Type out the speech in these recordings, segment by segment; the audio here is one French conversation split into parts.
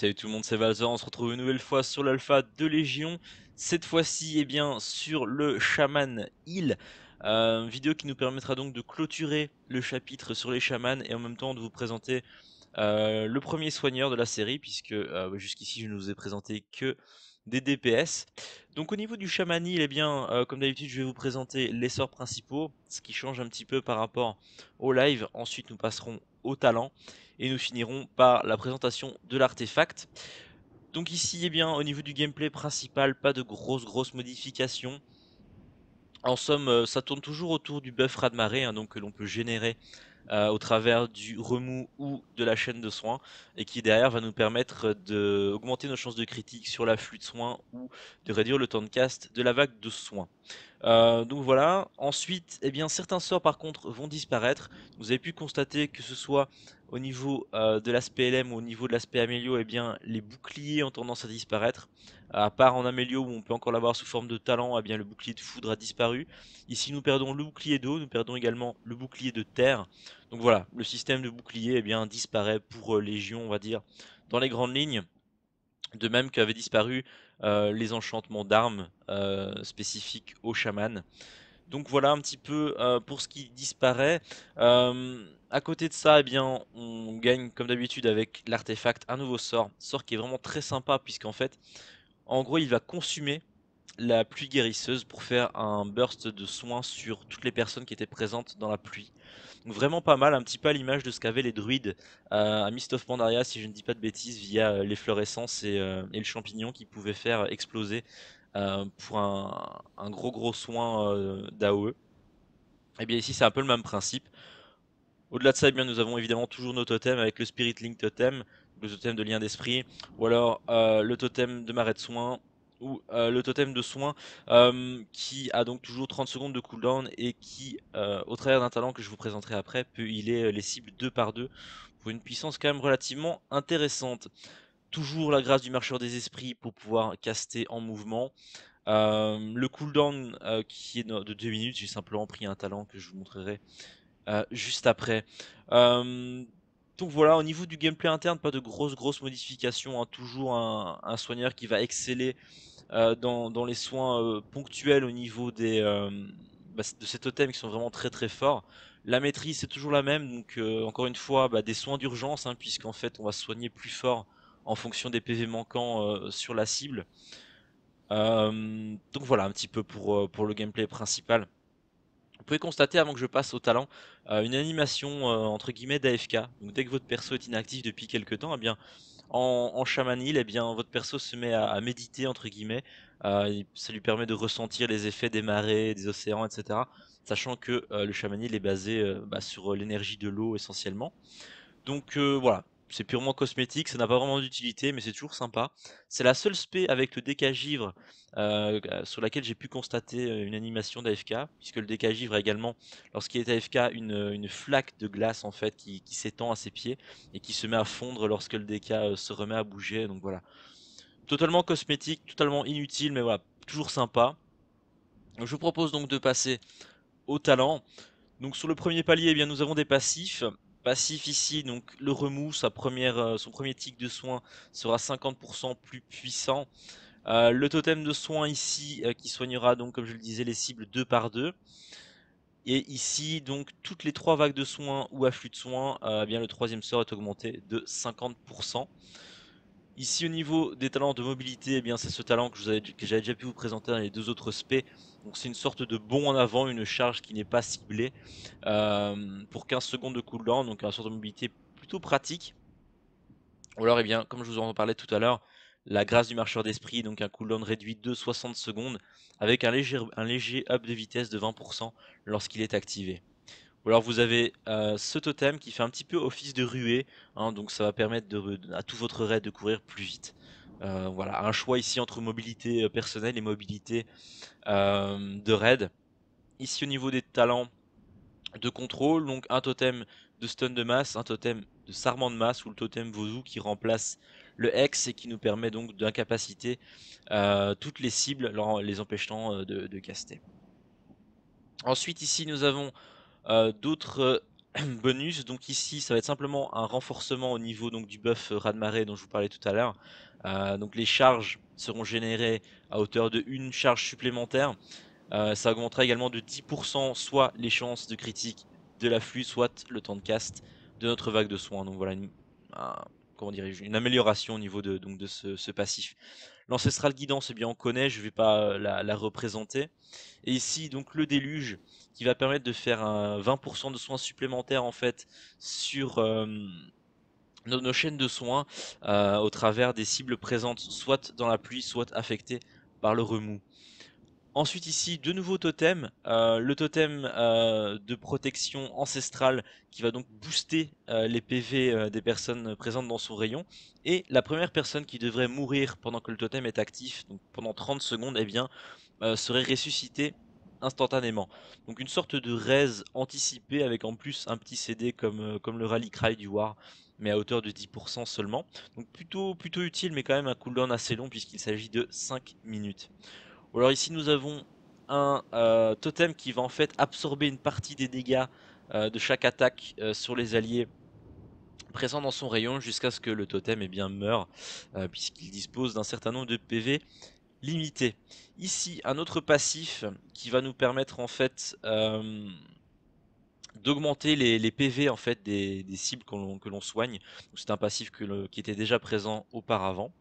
Salut tout le monde, c'est Valzor, on se retrouve une nouvelle fois sur l'alpha de Légion, cette fois-ci eh bien sur le Shaman Heal. euh, vidéo qui nous permettra donc de clôturer le chapitre sur les chamans et en même temps de vous présenter euh, le premier soigneur de la série puisque euh, bah, jusqu'ici je ne vous ai présenté que des DPS. Donc au niveau du Shaman Heal, eh bien, euh, comme d'habitude, je vais vous présenter les sorts principaux, ce qui change un petit peu par rapport au live. Ensuite, nous passerons au talent. Et nous finirons par la présentation de l'artefact. Donc ici, eh bien, au niveau du gameplay principal, pas de grosses grosses modifications. En somme, euh, ça tourne toujours autour du buff Radmaré, hein, donc que l'on peut générer euh, au travers du remous ou de la chaîne de soins, et qui derrière va nous permettre d'augmenter nos chances de critique sur l'afflux de soins ou de réduire le temps de cast de la vague de soins. Euh, donc voilà. Ensuite, eh bien, certains sorts par contre vont disparaître. Vous avez pu constater que ce soit au niveau euh, de l'aspect LM ou au niveau de l'aspect Amélio, eh bien, les boucliers ont tendance à disparaître. À part en Amélio où on peut encore l'avoir sous forme de talent, eh bien, le bouclier de foudre a disparu. Ici, nous perdons le bouclier d'eau, nous perdons également le bouclier de terre. Donc voilà, le système de bouclier eh bien, disparaît pour euh, Légion, on va dire, dans les grandes lignes. De même qu'avaient disparu euh, les enchantements d'armes euh, spécifiques aux chamans. Donc voilà un petit peu euh, pour ce qui disparaît. à côté de ça, eh bien, on gagne comme d'habitude avec l'artefact un nouveau sort. Sort qui est vraiment très sympa puisqu'en fait, en gros, il va consumer la pluie guérisseuse pour faire un burst de soins sur toutes les personnes qui étaient présentes dans la pluie. Donc vraiment pas mal, un petit peu à l'image de ce qu'avaient les druides euh, à Mist of Pandaria, si je ne dis pas de bêtises, via euh, l'efflorescence et, euh, et le champignon qui pouvaient faire exploser pour un, gros gros soin d'AOE. Et eh bien ici c'est un peu le même principe. Au-delà de ça, eh bien, nous avons évidemment toujours nos totems avec le Spirit Link Totem, le totem de lien d'esprit, ou alors le totem de marée de soins, ou euh, le totem de soins euh, qui a donc toujours 30 secondes de cooldown et qui, euh, au travers d'un talent que je vous présenterai après, peut healer les cibles 2 par 2 pour une puissance quand même relativement intéressante. Toujours la grâce du marcheur des esprits pour pouvoir caster en mouvement. le cooldown qui est de 2 minutes, j'ai simplement pris un talent que je vous montrerai juste après. Donc voilà, au niveau du gameplay interne, pas de grosses grosses modifications. a hein. Toujours un, soigneur qui va exceller euh, dans, les soins euh, ponctuels au niveau des, euh, bah, de ces totems qui sont vraiment très très forts. La maîtrise c'est toujours la même, donc encore une fois bah, des soins d'urgence, hein, puisqu'en fait on va soigner plus fort en fonction des PV manquants sur la cible. donc voilà un petit peu pour, pour le gameplay principal. Vous pouvez constater avant que je passe au talent une animation entre guillemets d'AFK. Donc dès que votre perso est inactif depuis quelques temps, eh bien en, en chamanil, eh bien, votre perso se met à, méditer, entre guillemets. Euh, ça lui permet de ressentir les effets des marées, des océans, etc. Sachant que euh, le chamanil est basé euh, bah, sur l'énergie de l'eau essentiellement. Donc voilà, c'est purement cosmétique, ça n'a pas vraiment d'utilité, mais c'est toujours sympa. C'est la seule spé avec le DK Givre euh, euh, sur laquelle j'ai pu constater euh, une animation d'AFK, puisque le DK Givre a également, lorsqu'il est AFK, une, flaque de glace en fait qui, s'étend à ses pieds et qui se met à fondre lorsque le DK se remet à bouger. Donc voilà, totalement cosmétique, totalement inutile, mais voilà, toujours sympa. Je vous propose donc de passer au talent. Donc sur le premier palier, eh bien, nous avons des passifs. Passif ici, donc le remous, sa première, euh, son premier tic de soin sera 50% plus puissant. Euh, le totem de soin ici euh, qui soignera donc comme je le disais les cibles deux par deux. Et ici donc toutes les trois vagues de soins ou afflux de soins, eh bien le troisième sort est augmenté de 50%. Ici au niveau des talents de mobilité, eh bien c'est ce talent que j'avais déjà pu vous présenter dans les deux autres spés donc c'est une sorte de bond en avant, une charge qui n'est pas ciblée euh, pour 15 secondes de cooldown, donc une sorte de mobilité plutôt pratique. Ou alors, eh bien, comme je vous en parlais tout à l'heure, la grâce du marcheur d'esprit, donc un cooldown réduit de 60 secondes avec un léger, up de vitesse de 20% lorsqu'il est activé. Ou alors vous avez euh, ce totem qui fait un petit peu office de ruée, hein, donc ça va permettre à tout votre raid de courir plus vite. Euh, voilà, un choix ici entre mobilité euh, personnelle et mobilité euh, de raid. Ici au niveau des talents de contrôle, donc un totem de stun de masse, un totem de sarment de masse ou le totem Vozou qui remplace le Hex et qui nous permet donc d'incapaciter toutes les cibles en les empêchant de, caster. Ensuite ici nous avons d'autres bonus, donc ici ça va être simplement un renforcement au niveau donc, du buff marée dont je vous parlais tout à l'heure, euh, donc les charges seront générées à hauteur de une charge supplémentaire. Euh, ça augmentera également de 10% soit les chances de critique de l'afflux, soit le temps de cast de notre vague de soins. Donc voilà une, une amélioration au niveau de, donc de ce, passif. L'ancestral guidance, eh bien on connaît, je ne vais pas euh, la, représenter. Et ici donc le déluge qui va permettre de faire un 20% de soins supplémentaires en fait sur, nos, chaînes de soins euh, au travers des cibles présentes soit dans la pluie, soit affectées par le remous. Ensuite ici, deux nouveaux totems. Euh, le totem euh, de protection ancestrale qui va donc booster les PV des personnes présentes dans son rayon. Et la première personne qui devrait mourir pendant que le totem est actif, donc pendant 30 secondes, eh bien, serait ressuscitée instantanément. Donc une sorte de raise anticipée avec en plus un petit CD comme, euh, comme le Rally Cry du War, mais à hauteur de 10% seulement. Donc plutôt, plutôt utile, mais quand même un cooldown assez long puisqu'il s'agit de 5 minutes. Alors ici nous avons un euh, totem qui va en fait absorber une partie des dégâts euh, de chaque attaque sur les alliés présents dans son rayon jusqu'à ce que le totem et eh bien, meure, puisqu'il dispose d'un certain nombre de PV limité. Ici, un autre passif qui va nous permettre en fait euh, d'augmenter les, PV en fait des, cibles que l'on soigne. C'est un passif qui était déjà présent auparavant.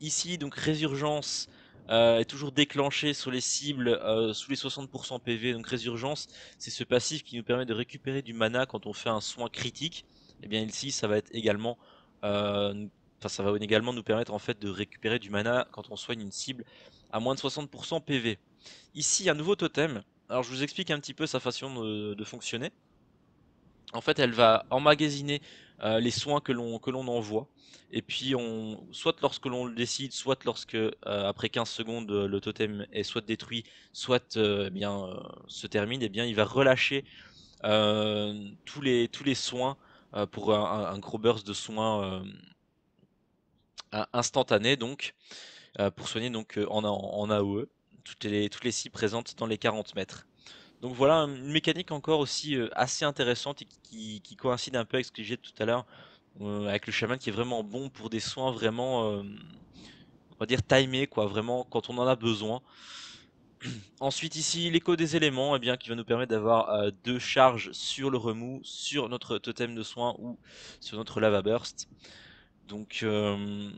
Ici, donc résurgence euh, est toujours déclenché sur les cibles euh, sous les 60% PV. Donc résurgence, c'est ce passif qui nous permet de récupérer du mana quand on fait un soin critique. Et eh bien ici, ça va être également Enfin, ça va également nous permettre en fait de récupérer du mana quand on soigne une cible à moins de 60% PV. Ici, un nouveau totem. Alors, je vous explique un petit peu sa façon de, fonctionner. En fait, elle va emmagasiner euh, les soins que l'on envoie. Et puis, soit lorsque l'on le décide, soit lorsque euh, après 15 secondes le totem est soit détruit, soit euh, eh bien se termine, et eh bien il va relâcher tous les tous les soins pour un, un, gros burst de soins instantané donc euh, pour soigner donc euh, en, en, AOE toutes les, toutes les six présentes dans les 40 mètres. Donc voilà une mécanique encore aussi euh, assez intéressante et qui, coïncide un peu avec ce que j'ai dit tout à l'heure avec le chaman qui est vraiment bon pour des soins vraiment on va dire timés quoi vraiment quand on en a besoin. Ensuite ici l'écho des éléments et eh bien, qui va nous permettre d'avoir deux charges sur le remous, sur notre totem de soins ou sur notre lava burst. Donc euh,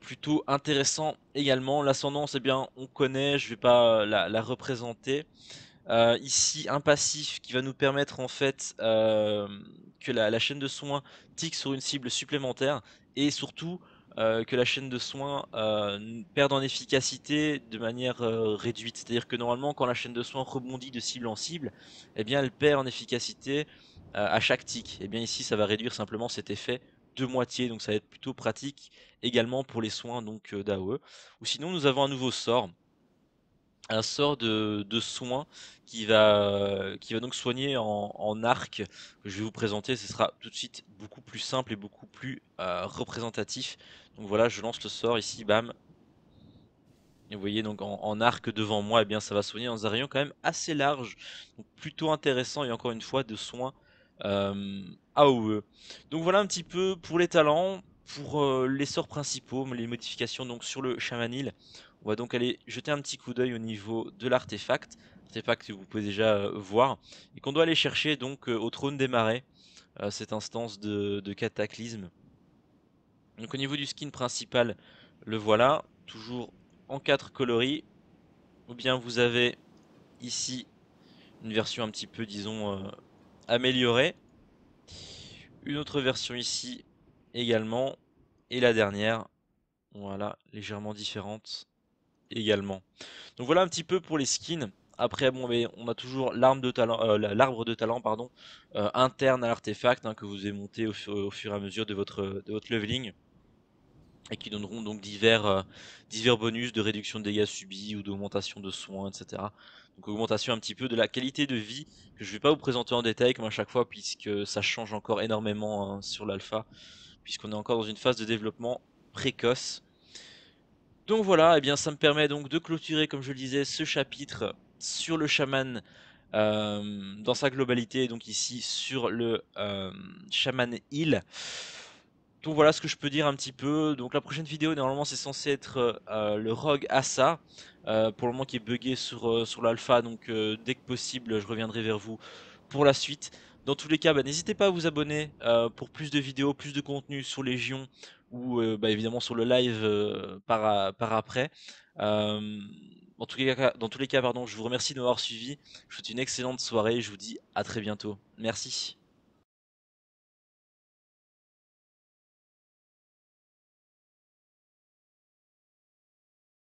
plutôt intéressant également. L'ascendance, bien, on connaît, je ne vais pas euh, la, représenter. Euh, ici, un passif qui va nous permettre en fait que la, chaîne de soins tique sur une cible supplémentaire et surtout que la chaîne de soins perde en efficacité de manière réduite. C'est-à-dire que normalement, quand la chaîne de soins rebondit de cible en cible, eh bien, elle perd en efficacité à chaque tic. Et eh bien ici, ça va réduire simplement cet effet moitié moitié, donc ça va être plutôt pratique également pour les soins donc euh, d'AOE. Ou sinon, nous avons un nouveau sort, un sort de, soins qui va, qui va donc soigner en, arc que je vais vous présenter. Ce sera tout de suite beaucoup plus simple et beaucoup plus euh, représentatif. Donc voilà, je lance le sort ici, bam. Et vous voyez donc en, arc devant moi, et eh bien ça va soigner dans un rayon quand même assez large, donc plutôt intéressant et encore une fois de soins euh, E. Donc voilà un petit peu pour les talents, pour euh, les sorts principaux, les modifications donc sur le chamanil. On va donc aller jeter un petit coup d'œil au niveau de l'artefact, pas que vous pouvez déjà euh, voir, et qu'on doit aller chercher donc euh, au trône des marais, cette instance de, cataclysme. Donc au niveau du skin principal, le voilà, toujours en 4 coloris, ou bien vous avez ici une version un petit peu disons améliorée, une autre version ici également. Et la dernière, voilà, légèrement différente également. Donc voilà un petit peu pour les skins. Après, bon, mais on a toujours de talent, euh, l'arbre de talent, pardon, euh, interne à l'artefact hein, que vous avez monté au, fur et à mesure de votre, de votre leveling et qui donneront donc divers, euh, divers bonus de réduction de dégâts subis ou d'augmentation de soins, etc. Donc augmentation un petit peu de la qualité de vie que je ne vais pas vous présenter en détail comme à chaque fois puisque ça change encore énormément hein, sur l'alpha puisqu'on est encore dans une phase de développement précoce. Donc voilà, et eh bien ça me permet donc de clôturer comme je le disais ce chapitre sur le chaman euh, dans sa globalité, donc ici sur le euh, chaman Hill voilà ce que je peux dire un petit peu. Donc la prochaine vidéo normalement c'est censé être euh, le Rogue Asa. Euh, pour le moment qui est buggé sur, euh, sur l'alpha. Donc dès que possible je reviendrai vers vous pour la suite. Dans tous les cas bah, n'hésitez pas à vous abonner pour plus de vidéos, plus de contenu sur Légion ou bah, évidemment sur le live par, après. dans tous les cas, dans tous les cas pardon, je vous remercie de m'avoir suivi. Je vous souhaite une excellente soirée. et Je vous dis à très bientôt. Merci.